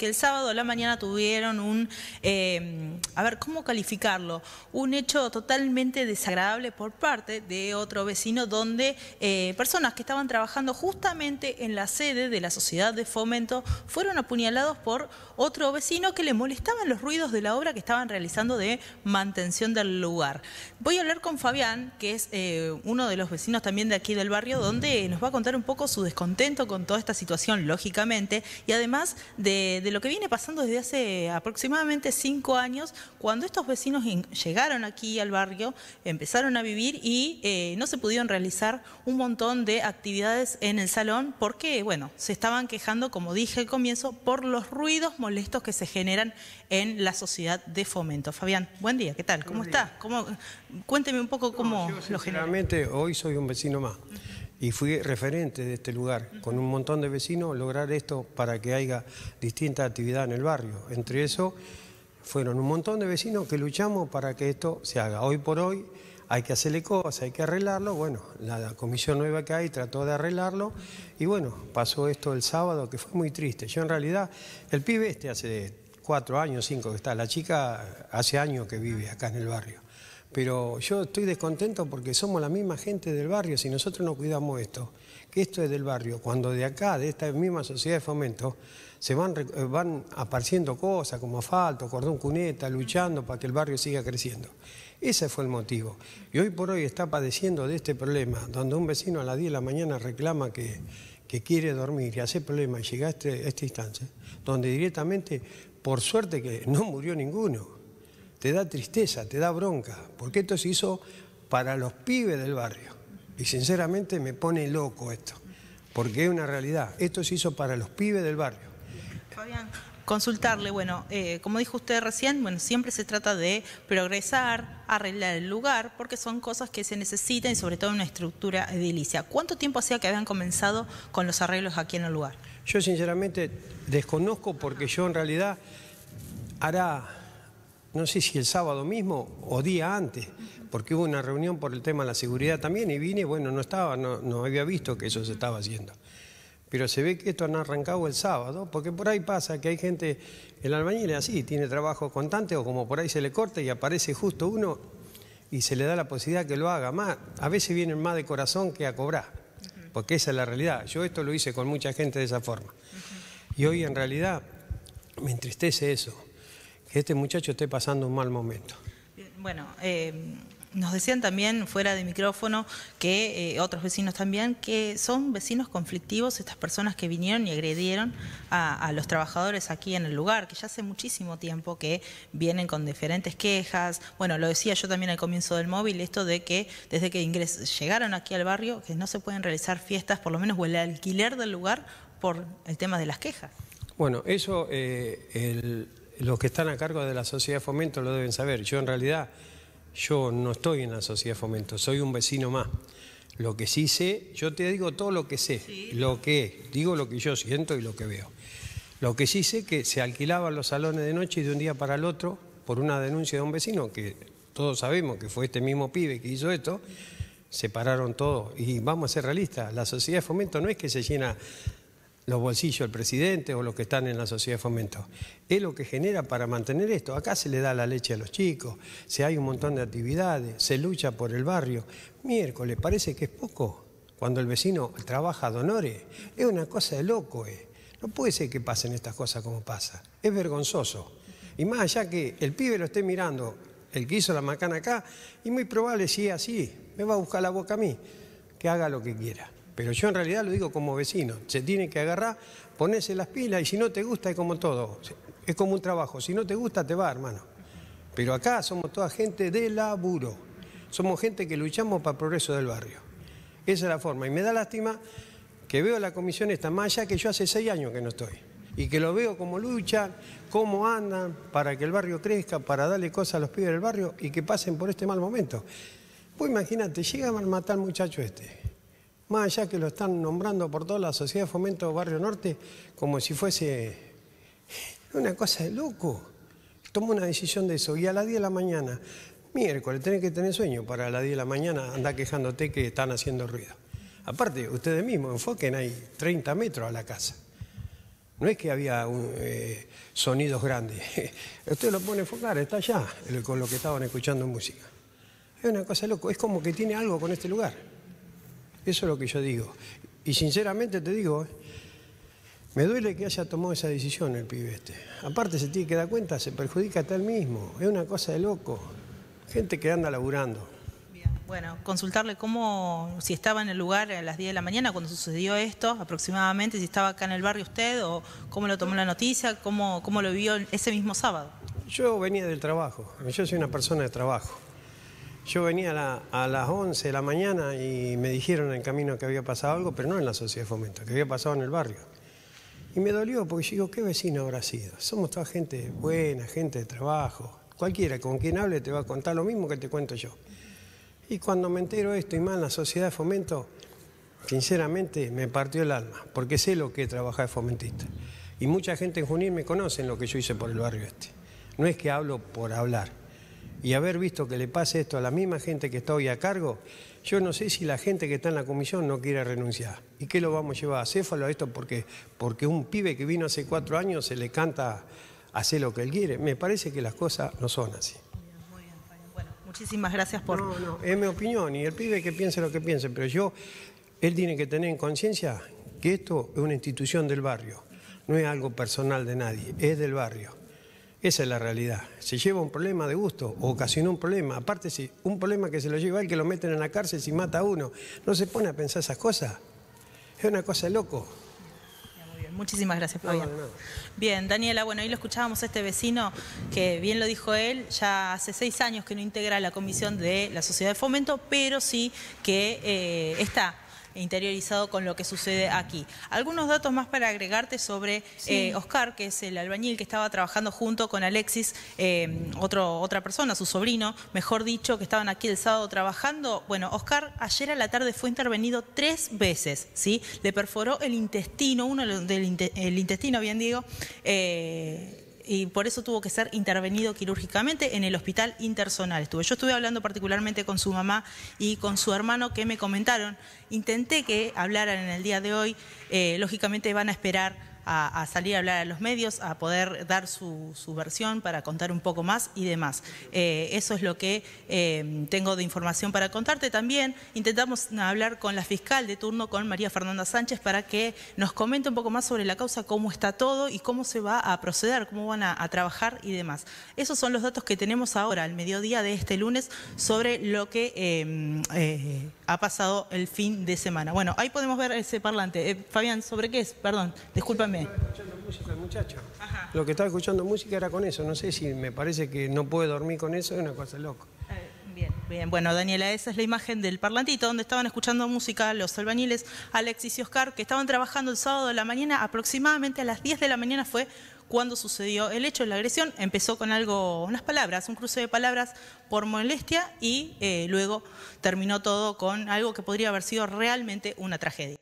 que el sábado a la mañana tuvieron un, em, a ver, ¿cómo calificarlo? Un hecho totalmente desagradable por parte de otro vecino donde eh, personas que estaban trabajando justamente en la sede de la sociedad de fomento fueron apuñalados por otro vecino que le molestaban los ruidos de la obra que estaban realizando de mantención del lugar. Voy a hablar con Fabián, que es eh, uno de los vecinos también de aquí del barrio, donde nos va a contar un poco su descontento con toda esta situación, lógicamente, y además de lo que viene pasando desde hace aproximadamente cinco años, cuando estos vecinos llegaron aquí al barrio, empezaron a vivir y eh, no se pudieron realizar un montón de actividades en el salón porque, bueno, se estaban quejando, como dije al comienzo, por los ruidos molestos que se generan en la sociedad de fomento. Fabián, buen día, ¿qué tal? ¿Cómo está? Cuénteme un poco cómo yo, lo hoy soy un vecino más y fui referente de este lugar, con un montón de vecinos, lograr esto para que haya distinta actividad en el barrio. Entre eso fueron un montón de vecinos que luchamos para que esto se haga. Hoy por hoy hay que hacerle cosas, hay que arreglarlo. Bueno, la comisión nueva que hay trató de arreglarlo y bueno, pasó esto el sábado que fue muy triste. Yo en realidad, el pibe este hace cuatro años, cinco que está, la chica hace años que vive acá en el barrio. Pero yo estoy descontento porque somos la misma gente del barrio, si nosotros no cuidamos esto, que esto es del barrio, cuando de acá, de esta misma sociedad de fomento, se van, van apareciendo cosas como asfalto, cordón cuneta, luchando para que el barrio siga creciendo. Ese fue el motivo. Y hoy por hoy está padeciendo de este problema, donde un vecino a las 10 de la mañana reclama que, quiere dormir y hace problema y llega este, a esta instancia, donde directamente, por suerte que no murió ninguno te da tristeza, te da bronca, porque esto se hizo para los pibes del barrio. Y sinceramente me pone loco esto, porque es una realidad. Esto se hizo para los pibes del barrio. Fabián, consultarle, bueno, eh, como dijo usted recién, bueno, siempre se trata de progresar, arreglar el lugar, porque son cosas que se necesitan y sobre todo una estructura edilicia. ¿Cuánto tiempo hacía que habían comenzado con los arreglos aquí en el lugar? Yo sinceramente desconozco porque yo en realidad hará no sé si el sábado mismo o día antes, porque hubo una reunión por el tema de la seguridad también y vine, bueno, no estaba, no, había visto que eso se estaba haciendo. Pero se ve que esto ha arrancado el sábado, porque por ahí pasa que hay gente, el albañil es así, tiene trabajo constante o como por ahí se le corta y aparece justo uno y se le da la posibilidad que lo haga más. A veces vienen más de corazón que a cobrar, porque esa es la realidad. Yo esto lo hice con mucha gente de esa forma. Y hoy en realidad me entristece eso que este muchacho esté pasando un mal momento. Bueno, eh, nos decían también fuera de micrófono que eh, otros vecinos también, que son vecinos conflictivos estas personas que vinieron y agredieron a, los trabajadores aquí en el lugar, que ya hace muchísimo tiempo que vienen con diferentes quejas. Bueno, lo decía yo también al comienzo del móvil, esto de que desde que llegaron aquí al barrio, que no se pueden realizar fiestas, por lo menos, o el alquiler del lugar por el tema de las quejas. Bueno, eso, eh, el, los que están a cargo de la sociedad de fomento lo deben saber. Yo en realidad, yo no estoy en la sociedad de fomento, soy un vecino más. Lo que sí sé, yo te digo todo lo que sé, lo que digo lo que yo siento y lo que veo. Lo que sí sé que se alquilaban los salones de noche y de un día para el otro, por una denuncia de un vecino, que todos sabemos que fue este mismo pibe que hizo esto, se pararon Y vamos a ser realistas, la sociedad de fomento no es que se llena los bolsillos del presidente o los que están en la sociedad de fomento. Es lo que genera para mantener esto. Acá se le da la leche a los chicos, se hay un montón de actividades, se lucha por el barrio. Miércoles, parece que es poco cuando el vecino trabaja de honores. Es una cosa de loco, eh. No puede ser que pasen estas cosas como pasa. Es vergonzoso. Y más allá que el pibe lo esté mirando, el que hizo la macana acá, y muy probable si es así, me va a buscar la boca a mí, que haga lo que quiera. Pero yo en realidad lo digo como vecino, se tiene que agarrar, ponerse las pilas y si no te gusta es como todo, es como un trabajo, si no te gusta te va, hermano. Pero acá somos toda gente de laburo, somos gente que luchamos para el progreso del barrio. Esa es la forma. Y me da lástima que veo la comisión esta, más allá que yo hace seis años que no estoy, y que lo veo como luchan, cómo andan para que el barrio crezca, para darle cosas a los pibes del barrio y que pasen por este mal momento. Pues imagínate, llega a matar al muchacho este, más allá que lo están nombrando por toda la Sociedad de Fomento Barrio Norte como si fuese una cosa de loco. Toma una decisión de eso y a las 10 de la mañana, miércoles, tenés que tener sueño para a las 10 de la mañana andar quejándote que están haciendo ruido. Aparte, ustedes mismos enfoquen ahí 30 metros a la casa. No es que había eh, sonidos grandes. Usted lo pone a enfocar, está allá, con lo que estaban escuchando música. Es una cosa loco, es como que tiene algo con este lugar. Eso es lo que yo digo. Y sinceramente te digo, eh, me duele que haya tomado esa decisión el pibe este. Aparte se tiene que dar cuenta, se perjudica a él mismo. Es una cosa de loco. Gente que anda laburando. Bien. Bueno, consultarle cómo, si estaba en el lugar a las 10 de la mañana cuando sucedió esto, aproximadamente, si estaba acá en el barrio usted o cómo lo tomó la noticia, cómo, cómo lo vio ese mismo sábado. Yo venía del trabajo, yo soy una persona de trabajo. Yo venía a, las 11 de la mañana y me dijeron en el camino que había pasado algo, pero no en la sociedad de fomento, que había pasado en el barrio. Y me dolió porque yo digo, ¿qué vecino habrá sido? Somos toda gente buena, gente de trabajo. Cualquiera con quien hable te va a contar lo mismo que te cuento yo. Y cuando me entero esto y más en la sociedad de fomento, sinceramente me partió el alma, porque sé lo que es trabajar de fomentista. Y mucha gente en Junín me conoce en lo que yo hice por el barrio este. No es que hablo por hablar y haber visto que le pase esto a la misma gente que está hoy a cargo, yo no sé si la gente que está en la comisión no quiere renunciar. ¿Y qué lo vamos a llevar a Céfalo a esto? Porque, porque un pibe que vino hace cuatro años se le canta hacer lo que él quiere. Me parece que las cosas no son así. muchísimas gracias por... No, no, es mi opinión y el pibe que piense lo que piense, pero yo, él tiene que tener en conciencia que esto es una institución del barrio, no es algo personal de nadie, es del barrio. Esa es la realidad. Si lleva un problema de gusto, o ocasionó un problema. Aparte, si un problema que se lo lleva el que lo meten en la cárcel si mata a uno. No se pone a pensar esas cosas. Es una cosa de loco. Muchísimas gracias, Fabián. Bien, Daniela, bueno, ahí lo escuchábamos a este vecino que bien lo dijo él, ya hace seis años que no integra la comisión de la sociedad de fomento, pero sí que eh, está interiorizado con lo que sucede aquí. Algunos datos más para agregarte sobre eh, Oscar, que es el albañil que estaba trabajando junto con Alexis, eh, otra persona, su sobrino, mejor dicho, que estaban aquí el sábado trabajando. Bueno, Oscar ayer a la tarde fue intervenido tres veces, ¿sí? Le perforó el intestino, uno del el intestino, bien digo. Eh, y por eso tuvo que ser intervenido quirúrgicamente en el hospital intersonal. Estuve. Yo estuve hablando particularmente con su mamá y con su hermano que me comentaron. Intenté que hablaran en el día de hoy, eh, lógicamente van a esperar a, salir a hablar a los medios, a poder dar su, versión para contar un poco más y demás. Eh, eso es lo que eh, tengo de información para contarte. También intentamos hablar con la fiscal de turno, con María Fernanda Sánchez, para que nos comente un poco más sobre la causa, cómo está todo y cómo se va a proceder, cómo van a, trabajar y demás. Esos son los datos que tenemos ahora, al mediodía de este lunes, sobre lo que... Eh, ha pasado el fin de semana. Bueno, ahí podemos ver ese parlante. Eh, Fabián, ¿sobre qué es? Perdón, discúlpame. Estaba escuchando música, muchacho. Lo que estaba escuchando música era con eso. No sé si me parece que no puede dormir con eso, es una cosa loca. Eh, bien, bien, bueno, Daniela, esa es la imagen del parlantito donde estaban escuchando música los albañiles Alexis y Oscar, que estaban trabajando el sábado de la mañana, aproximadamente a las 10 de la mañana fue cuándo sucedió el hecho de la agresión. Empezó con algo, unas palabras, un cruce de palabras por molestia y eh, luego terminó todo con algo que podría haber sido realmente una tragedia.